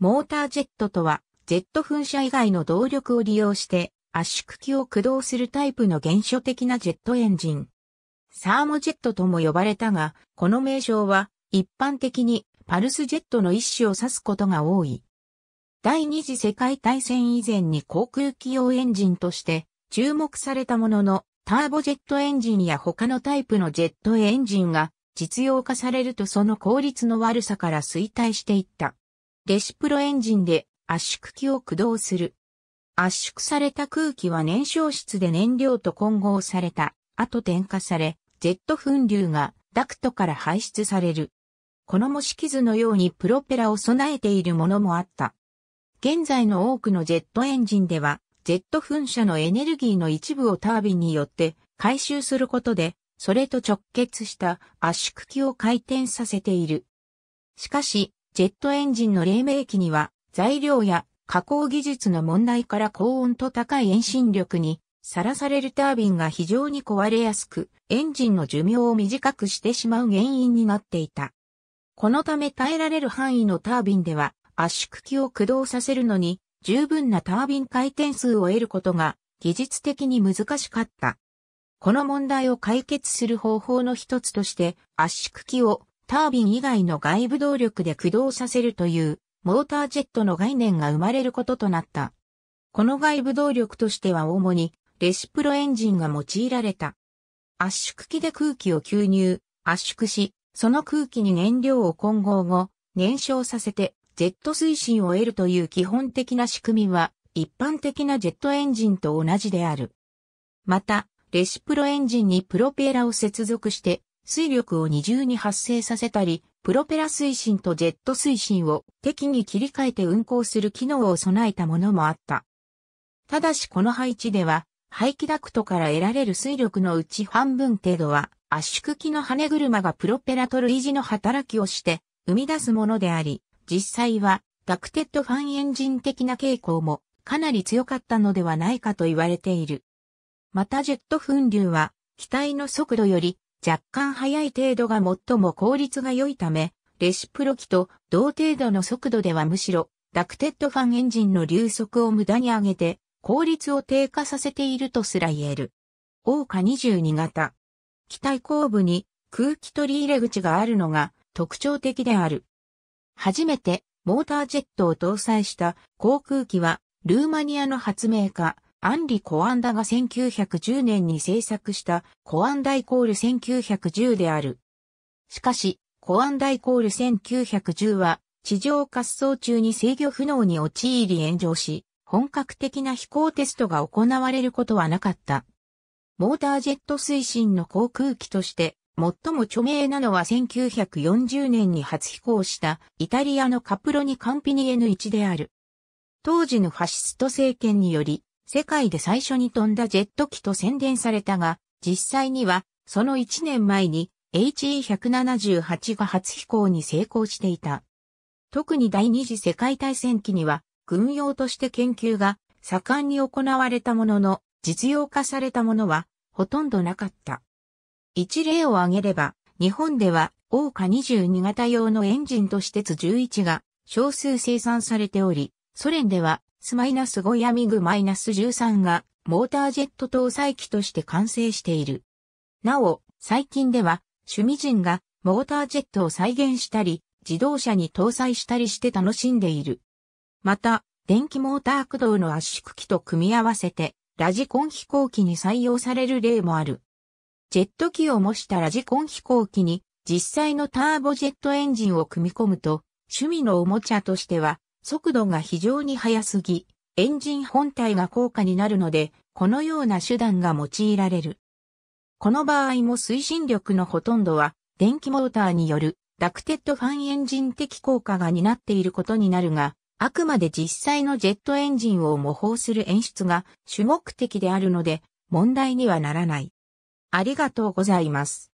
モータージェットとは、ジェット噴射以外の動力を利用して圧縮機を駆動するタイプの原初的なジェットエンジン。サーモジェットとも呼ばれたが、この名称は一般的にパルスジェットの一種を指すことが多い。第二次世界大戦以前に航空機用エンジンとして注目されたものの、ターボジェットエンジンや他のタイプのジェットエンジンが実用化されるとその効率の悪さから衰退していった。レシプロエンジンで圧縮機を駆動する。圧縮された空気は燃焼室で燃料と混合された後点火され、ジェット噴流がダクトから排出される。この模式図のようにプロペラを備えているものもあった。現在の多くのジェットエンジンでは、ジェット噴射のエネルギーの一部をタービンによって回収することで、それと直結した圧縮機を回転させている。しかし、ジェットエンジンの黎明期には、材料や加工技術の問題から高温と高い遠心力に、さらされるタービンが非常に壊れやすく、エンジンの寿命を短くしてしまう原因になっていた。このため耐えられる範囲のタービンでは、圧縮機を駆動させるのに、十分なタービン回転数を得ることが、技術的に難しかった。この問題を解決する方法の一つとして、圧縮機をタービン以外の外部動力で駆動させるという、モータージェットの概念が生まれることとなった。この外部動力としては主に、レシプロエンジンが用いられた。圧縮機で空気を吸入、圧縮し、その空気に燃料を混合後、燃焼させて、ジェット推進を得るという基本的な仕組みは、一般的なジェットエンジンと同じである。また、レシプロエンジンにプロペラを接続して、水力を二重に発生させたり、プロペラ推進とジェット推進を適に切り替えて運行する機能を備えたものもあった。ただしこの配置では、排気ダクトから得られる水力のうち半分程度は、圧縮機の羽車がプロペラと類似の働きをして生み出すものであり、実際はダクテッドファンエンジン的な傾向もかなり強かったのではないかと言われている。またジェット噴流は機体の速度より若干速い程度が最も効率が良いため、レシプロ機と同程度の速度ではむしろ、ダクテッドファンエンジンの流速を無駄に上げて、効率を低下させているとすら言える。大ー22型。機体後部に空気取り入れ口があるのが特徴的である。初めてモータージェットを搭載した航空機はルーマニアの発明家アンリ・コアンダが1910年に制作したコアンダイコール1910である。しかし、コアンダイコール1910は地上滑走中に制御不能に陥り炎上し、本格的な飛行テストが行われることはなかった。モータージェット推進の航空機として最も著名なのは1940年に初飛行したイタリアのカプロニ・カンピニエヌ1である。当時のファシスト政権により世界で最初に飛んだジェット機と宣伝されたが、実際には、その1年前に HE178 が初飛行に成功していた。特に第二次世界大戦期には、軍用として研究が盛んに行われたものの、実用化されたものはほとんどなかった。一例を挙げれば、日本では、大ー22型用のエンジンとしてつ11が少数生産されており、ソ連ではス5ヤミグ -13 がモータージェット搭載機として完成している。なお、最近では趣味人がモータージェットを再現したり、自動車に搭載したりして楽しんでいる。また、電気モーター駆動の圧縮機と組み合わせて、ラジコン飛行機に採用される例もある。ジェット機を模したラジコン飛行機に実際のターボジェットエンジンを組み込むと、趣味のおもちゃとしては速度が非常に速すぎ、エンジン本体が高価になるので、このような手段が用いられる。この場合も推進力のほとんどは、電気モーターによるダクテッドファンエンジン的効果が担っていることになるが、あくまで実際のジェットエンジンを模倣する演出が主目的であるので、問題にはならない。ありがとうございます。